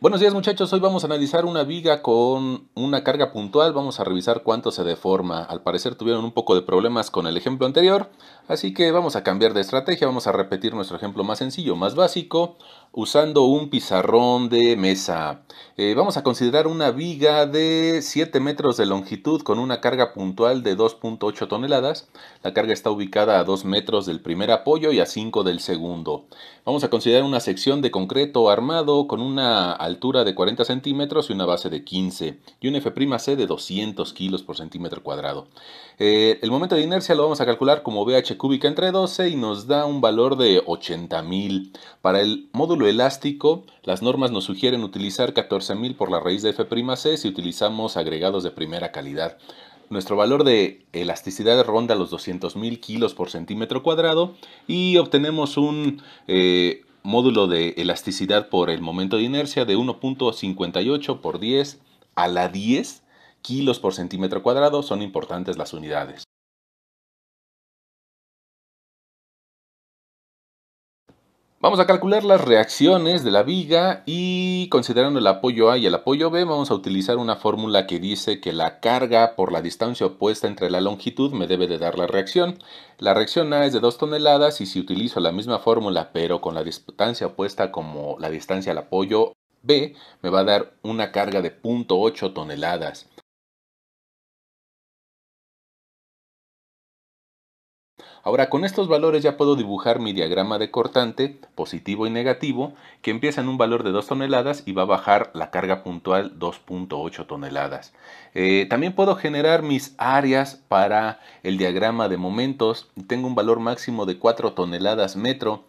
Buenos días muchachos, hoy vamos a analizar una viga con una carga puntual, vamos a revisar cuánto se deforma. Al parecer tuvieron un poco de problemas con el ejemplo anterior, así que vamos a cambiar de estrategia, vamos a repetir nuestro ejemplo más sencillo, más básico, usando un pizarrón de mesa. Eh, vamos a considerar una viga de 7 metros de longitud con una carga puntual de 2.8 toneladas. La carga está ubicada a 2 metros del primer apoyo y a 5 del segundo. Vamos a considerar una sección de concreto armado con una altura de 40 centímetros y una base de 15 y un F'C de 200 kilos por centímetro cuadrado. Eh, el momento de inercia lo vamos a calcular como BH cúbica entre 12 y nos da un valor de 80.000. Para el módulo elástico, las normas nos sugieren utilizar 14.000 por la raíz de F'C si utilizamos agregados de primera calidad. Nuestro valor de elasticidad ronda los 200.000 kilos por centímetro cuadrado y obtenemos un, eh, módulo de elasticidad por el momento de inercia de 1.58 por 10 a la 10 kilos por centímetro cuadrado. Son importantes las unidades. Vamos a calcular las reacciones de la viga y considerando el apoyo A y el apoyo B vamos a utilizar una fórmula que dice que la carga por la distancia opuesta entre la longitud me debe de dar la reacción. La reacción A es de 2 toneladas y si utilizo la misma fórmula pero con la distancia opuesta como la distancia al apoyo B me va a dar una carga de 0.8 toneladas. Ahora con estos valores ya puedo dibujar mi diagrama de cortante positivo y negativo que empieza en un valor de 2 toneladas y va a bajar la carga puntual 2.8 toneladas. Eh, también puedo generar mis áreas para el diagrama de momentos. Tengo un valor máximo de 4 toneladas metro.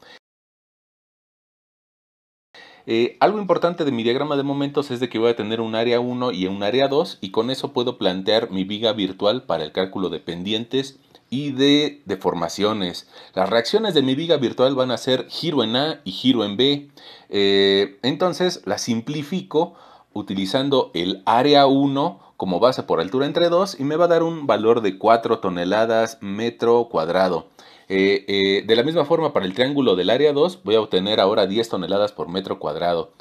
Eh, algo importante de mi diagrama de momentos es de que voy a tener un área 1 y un área 2 y con eso puedo plantear mi viga virtual para el cálculo de pendientes y de deformaciones. Las reacciones de mi viga virtual van a ser giro en A y giro en B. Eh, entonces la simplifico utilizando el área 1 como base por altura entre 2 y me va a dar un valor de 4 toneladas metro cuadrado. Eh, eh, de la misma forma para el triángulo del área 2 voy a obtener ahora 10 toneladas por metro cuadrado.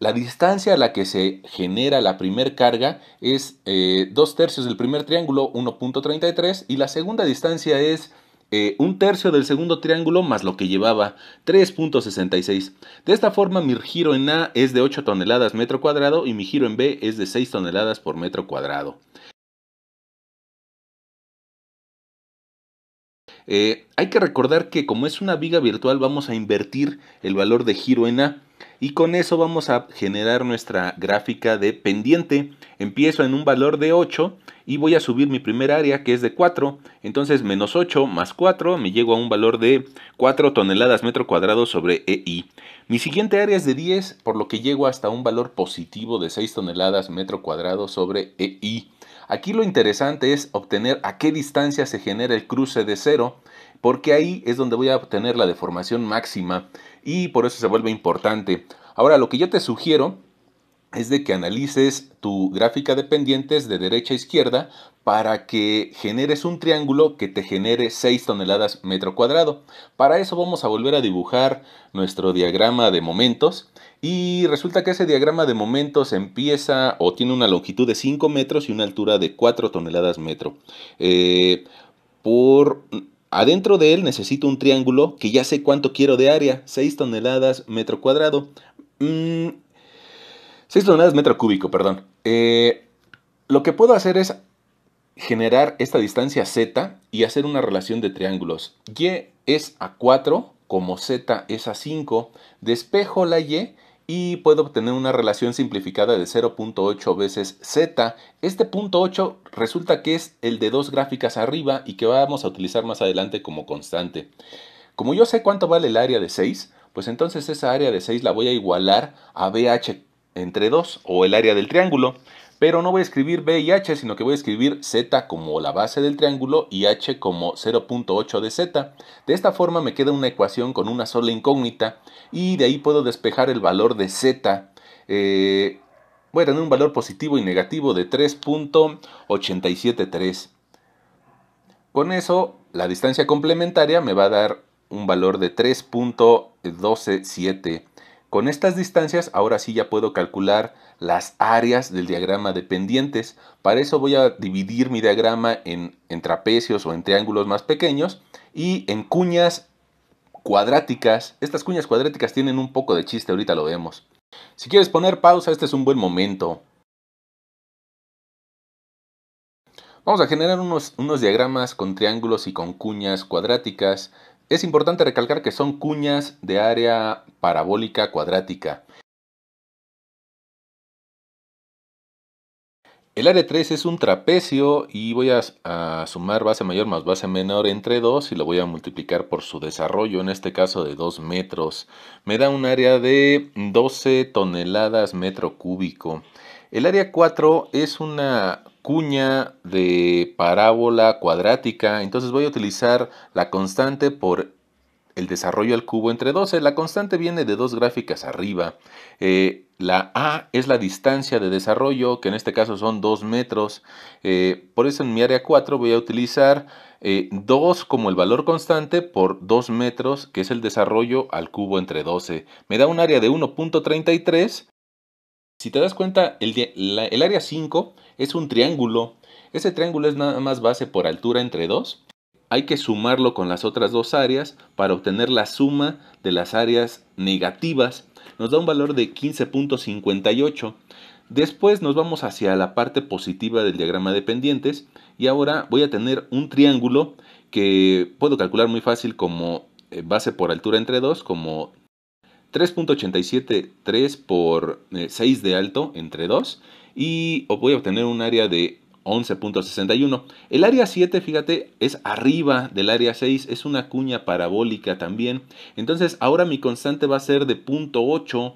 La distancia a la que se genera la primer carga es eh, dos 2 tercios del primer triángulo, 1.33, y la segunda distancia es eh, un tercio del segundo triángulo más lo que llevaba, 3.66. De esta forma mi giro en A es de 8 toneladas metro cuadrado y mi giro en B es de 6 toneladas por metro cuadrado. Eh, hay que recordar que como es una viga virtual vamos a invertir el valor de giro en A y con eso vamos a generar nuestra gráfica de pendiente. Empiezo en un valor de 8 y voy a subir mi primer área que es de 4. Entonces menos 8 más 4 me llego a un valor de 4 toneladas metro cuadrado sobre EI. Mi siguiente área es de 10 por lo que llego hasta un valor positivo de 6 toneladas metro cuadrado sobre EI. Aquí lo interesante es obtener a qué distancia se genera el cruce de 0, porque ahí es donde voy a obtener la deformación máxima y por eso se vuelve importante. Ahora, lo que yo te sugiero es de que analices tu gráfica de pendientes de derecha a izquierda para que generes un triángulo que te genere 6 toneladas metro cuadrado. Para eso vamos a volver a dibujar nuestro diagrama de momentos y resulta que ese diagrama de momentos empieza o tiene una longitud de 5 metros y una altura de 4 toneladas metro. Eh, por Adentro de él necesito un triángulo que ya sé cuánto quiero de área, 6 toneladas metro cuadrado. 6 mm, toneladas metro cúbico, perdón. Eh, lo que puedo hacer es generar esta distancia z y hacer una relación de triángulos. Y es a 4, como z es a 5. Despejo la y y puedo obtener una relación simplificada de 0.8 veces z. Este punto 8 resulta que es el de dos gráficas arriba y que vamos a utilizar más adelante como constante. Como yo sé cuánto vale el área de 6, pues entonces esa área de 6 la voy a igualar a BH entre 2 o el área del triángulo pero no voy a escribir B y H, sino que voy a escribir Z como la base del triángulo y H como 0.8 de Z. De esta forma me queda una ecuación con una sola incógnita y de ahí puedo despejar el valor de Z. Eh, voy a tener un valor positivo y negativo de 3.873. Con eso, la distancia complementaria me va a dar un valor de 3.127. Con estas distancias, ahora sí ya puedo calcular las áreas del diagrama de pendientes. Para eso voy a dividir mi diagrama en, en trapecios o en triángulos más pequeños y en cuñas cuadráticas. Estas cuñas cuadráticas tienen un poco de chiste, ahorita lo vemos. Si quieres poner pausa, este es un buen momento. Vamos a generar unos, unos, diagramas con triángulos y con cuñas cuadráticas. Es importante recalcar que son cuñas de área parabólica cuadrática. El área 3 es un trapecio y voy a, sumar base mayor más base menor entre 2 y lo voy a multiplicar por su desarrollo, en este caso de 2 metros. Me da un área de 12 toneladas metro cúbico. El área 4 es una cuña de parábola cuadrática, entonces voy a utilizar la constante por el desarrollo al cubo entre 12. La constante viene de dos gráficas arriba. Eh, la A es la distancia de desarrollo, que en este caso son 2 metros. Eh, por eso en mi área 4 voy a utilizar 2 eh, como el valor constante por 2 metros, que es el desarrollo al cubo entre 12. Me da un área de 1.33. Si te das cuenta, el, el área 5 es un triángulo. Ese triángulo es nada más base por altura entre 2 hay que sumarlo con las otras dos áreas para obtener la suma de las áreas negativas. Nos da un valor de 15.58. Después nos vamos hacia la parte positiva del diagrama de pendientes y ahora voy a tener un triángulo que puedo calcular muy fácil como eh, base por altura entre 2, como 3.873 por 6 eh, de alto entre 2 y voy a obtener un área de 11.61. El área 7, fíjate, es arriba del área 6, es una cuña parabólica también. Entonces ahora mi constante va a ser de 0.8,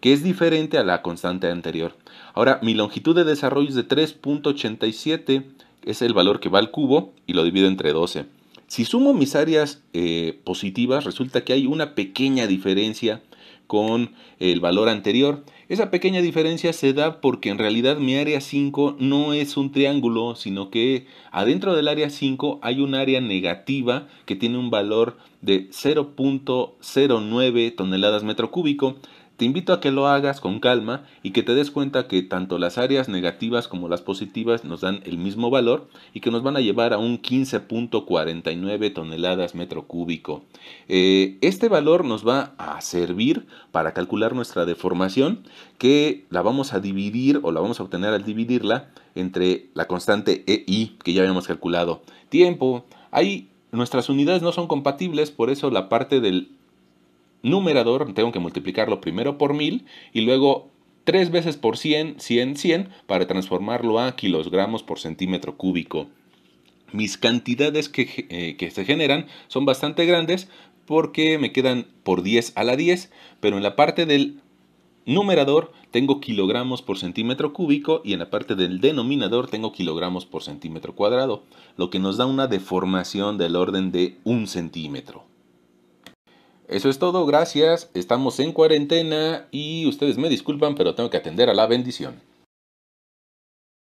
que es diferente a la constante anterior. Ahora mi longitud de desarrollo es de 3.87, es el valor que va al cubo, y lo divido entre 12. Si sumo mis áreas eh, positivas, resulta que hay una pequeña diferencia con el valor anterior. Esa pequeña diferencia se da porque en realidad mi área 5 no es un triángulo, sino que adentro del área 5 hay un área negativa que tiene un valor de 0.09 toneladas metro cúbico te invito a que lo hagas con calma y que te des cuenta que tanto las áreas negativas como las positivas nos dan el mismo valor y que nos van a llevar a un 15.49 toneladas metro cúbico. Eh, este valor nos va a servir para calcular nuestra deformación que la vamos a dividir o la vamos a obtener al dividirla entre la constante EI que ya habíamos calculado. Tiempo. ahí nuestras unidades no son compatibles, por eso la parte del numerador tengo que multiplicarlo primero por 1000 y luego 3 veces por 100, 100, 100 para transformarlo a kilogramos por centímetro cúbico. Mis cantidades que, eh, se generan son bastante grandes porque me quedan por 10 a la 10, pero en la parte del numerador tengo kilogramos por centímetro cúbico y en la parte del denominador tengo kilogramos por centímetro cuadrado, lo que nos da una deformación del orden de un centímetro. Eso es todo, gracias. Estamos en cuarentena y ustedes me disculpan, pero tengo que atender a la bendición.